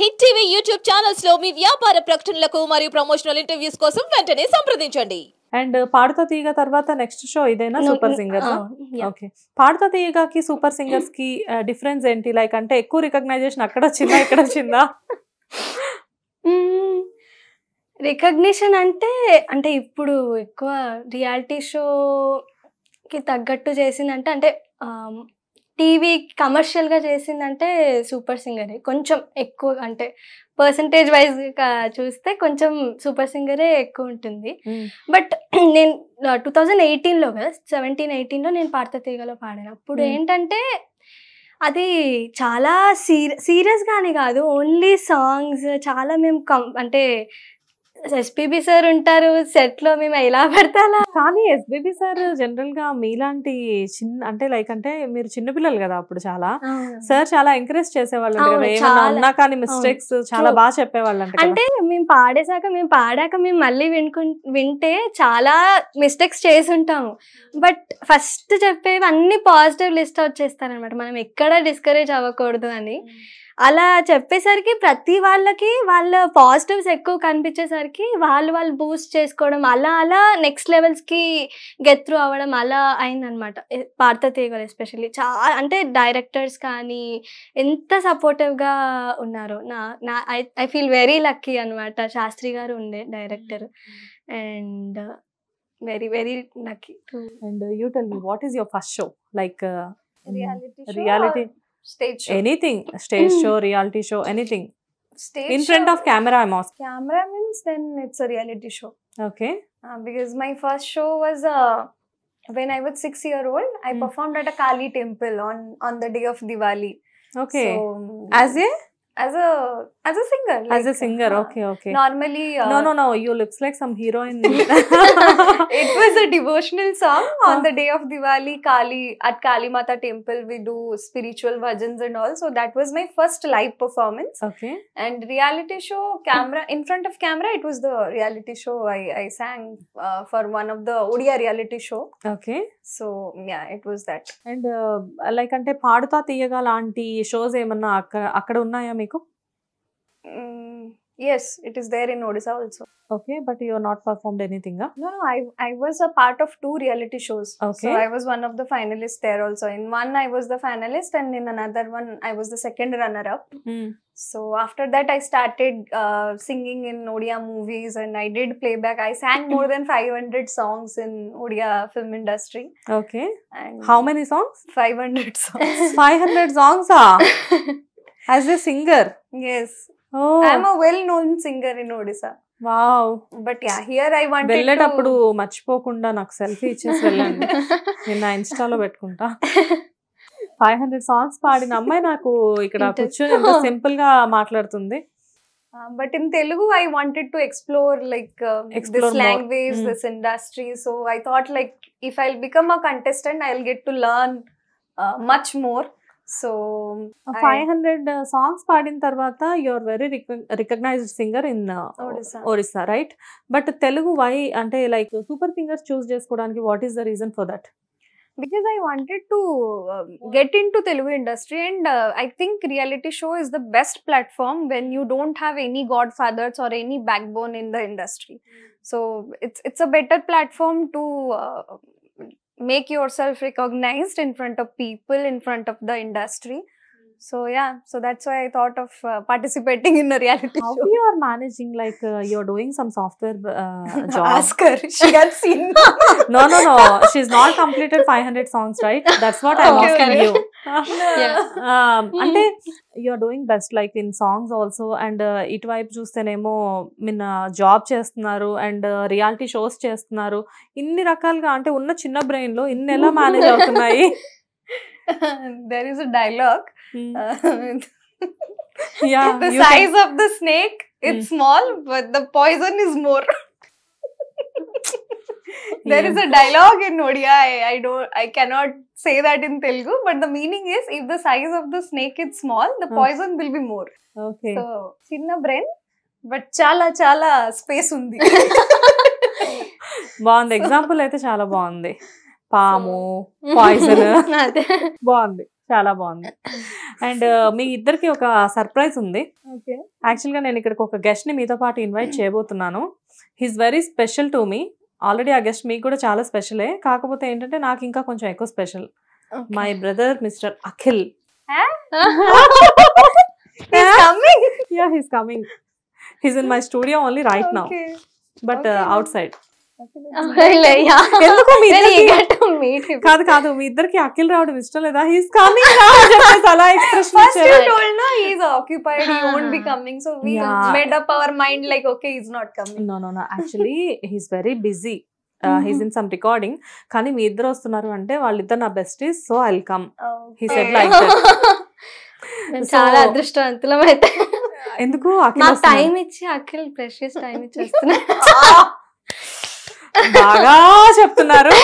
Hit TV YouTube channels లో మీ వ్యాపార ప్రకటనలకు మరియు ప్రమోషనల్ ఇంటర్వ్యూస్ కోసం వెంటనే సంప్రదించండి అండ్ uh, పాడుతా తీయగా తర్వాత నెక్స్ట్ షో ఇదేనా సూపర్ సింగర్ ఓకే పాడుతా తీయగాకి సూపర్ సింగర్స్ కి డిఫరెన్స్ uh, ఏంటి లైక్ అంటే ఎక్కువ రికగ్నైజేషన్ అక్కడ వచ్చిందా ఇక్కడ వచ్చిందా రికగ్నిషన్ అంటే అంటే ఇప్పుడు ఎక్కువ రియాలిటీ షోకి తగ్గట్టు చేసిందంటే అంటే టీవీ కమర్షియల్గా చేసిందంటే సూపర్ సింగరే కొంచెం ఎక్కువ అంటే పర్సంటేజ్ వైజ్ చూస్తే కొంచెం సూపర్ సింగరే ఎక్కువ ఉంటుంది బట్ నేను టూ థౌజండ్ ఎయిటీన్లో కదా సెవెంటీన్ ఎయిటీన్లో నేను పార్త తీగలో పాడాను అప్పుడు ఏంటంటే అది చాలా సీరి సీరియస్గానే కాదు ఓన్లీ సాంగ్స్ చాలా మేము కం అంటే ఎస్పీబీ సార్ ఉంటారు సెట్ లో మేము ఎలా పడతాలా కానీ ఎస్బీబీ సార్ జనరల్ గా మీలాంటి చిన్న అంటే లైక్ అంటే మీరు చిన్న పిల్లలు కదా అప్పుడు చాలా సార్ చాలా ఎంకరేజ్ చేసేవాళ్ళు కానీ మిస్టేక్స్ చాలా బాగా చెప్పేవాళ్ళు అంటే మేము పాడేశాక మేము పాడాక మేము మళ్ళీ వినుకు వింటే చాలా మిస్టేక్స్ చేసి ఉంటాము బట్ ఫస్ట్ చెప్పేవి అన్ని పాజిటివ్ లిస్ట్ వచ్చేస్తారనమాట మనం ఎక్కడ డిస్కరేజ్ అవ్వకూడదు అని hmm. అలా చెప్పేసరికి ప్రతి వాళ్ళకి వాళ్ళ పాజిటివ్స్ ఎక్కువ కనిపించేసరికి వాళ్ళు వాళ్ళు బూస్ట్ చేసుకోవడం అలా అలా నెక్స్ట్ లెవెల్స్కి గెట్ త్రూ అవ్వడం అలా అయిందనమాట పార్త తీగలు ఎస్పెషల్లీ చాలా అంటే డైరెక్టర్స్ కానీ ఎంత సపోర్టివ్గా ఉన్నారు నా నా I I feel very lucky అనమాట శాస్త్రి గారు ఉండే director mm-hmm. And very very lucky and you tell me what is your first show like reality reality Stage show. Anything. Stage show, reality show, anything. Stage In front show. of camera, I'm asking. Camera means then it's a reality show. Okay. Uh, because my first show was uh, when I was six year old. I mm. performed at a Kali temple on on the day of Diwali. Okay. So, as a as a As a singer. Like, As a singer, uh, okay, okay. Normally. Uh, no, no, no, you looks like some hero heroine. it was a devotional song on the day of Diwali, Kali, at Kali Mata temple, we do spiritual bhajans and all. So that was my first live performance. Okay. And reality show, camera, in front of camera, it was the reality show I, I sang uh, for one of the Odia reality show. Okay. So yeah, it was that. And uh, like, అంటే పాడుతా తీయగా లాంటి shows ఏమన్నా అక్కడ అక్కడ ఉన్నాయా మీకు Mm, yes, it is there in Odisha also. Okay, but you have not performed anything, huh? No, no, I, I was a part of two reality shows. Okay. So I was one of the finalists there also. In one, I was the finalist, and in another one, I was the second runner up. Mm. So after that, I started uh, singing in Odia movies and I did playback. I sang more than 500 songs in Odia film industry. Okay. And How many songs? 500 songs. 500 songs, ah? As a singer? Yes. I'm well known singer in Odisha wow but yeah here I want వెళ్ళేటప్పుడు మర్చిపోకుండా నాకు selfie ఇచ్చేసి వెళ్ళండి నేను నా ఇన్స్టాలో పెట్టుకుంటా five hundred songs పాడిన అమ్మాయి నాకు ఇక్కడ కూర్చొని ఎంత సింపుల్ గా మాట్లాడుతుంది but in Telugu I wanted to explore like this language this industry so I thought like if I become a contestant I will get to learn much more so five hundred songs పాడిన తర్వాత you are very recognized singer in Orissa right but Telugu why అంటే like super singers choose చేసుకోవడానికి what is the reason for that because I wanted to get in to Telugu industry and I think reality show is the best platform when you don't have any godfathers or any backbone in the industry so it's it's a better platform to make yourself recognized in front of people, in front of the industry. So yeah, so that's why I thought of uh, participating in a reality How show. How you are managing? Like uh, you're doing some software uh, job. Ask her. She got seen. no, no, no. She's not completed 500 songs, right? That's what I'm okay, asking okay. you. Um, hmm. అంటే you are doing best like in songs also and ఇటువైపు చూస్తేనేమో మిన్న job చేస్తున్నారు and reality shows చేస్తున్నారు ఇన్ని రకాలుగా అంటే ఉన్న చిన్న బ్రెయిన్ లో ఇన్ని ఎలా మేనేజ్ అవుతున్నాయి there is a dialogue the size of the snake it's hmm. small but the poison is more there is a dialogue in Odia I don't I cannot say that in Telugu but the meaning is if the size of the snake it small the poison will be more so చిన్న brain but చాలా చాలా space ఉంది బాగుంది example అయితే చాలా బాగుంది పాము poison బాగుంది చాలా బాగుంది అండ్ uh, మీ ఇద్దరికి ఒక సర్ప్రైజ్ ఉంది యాక్చువల్గా నేను ఇక్కడికి ఒక గెస్ట్ ని మీతో పాటు ఇన్వైట్ చేయబోతున్నాను he's very special to me already a guest మీకు కూడా చాలా స్పెషలే కాకపోతే ఏంటంటే నాకు ఇంకా కొంచెం ఎక్కువ special my brother mister Akhil coming his in my studio only right now but outside కాదు కాదు మీ ఇద్దరికి అఖిల్ రావడం ఇష్టం లేదా హీస్ కమింగ్ అలా okay not coming very busy he's in some recording కానీ మీ ఇద్దరు వస్తున్నారు అంటే వాళ్ళిద్దరు నా best is so I come he said like చాలా అదృష్టవంతులం అయితే ఎందుకు టైం ఇచ్చి అఖిల్ ప్రెషియస్ టైం ఇచ్చేస్తున్నా బాగా చెప్తున్నారు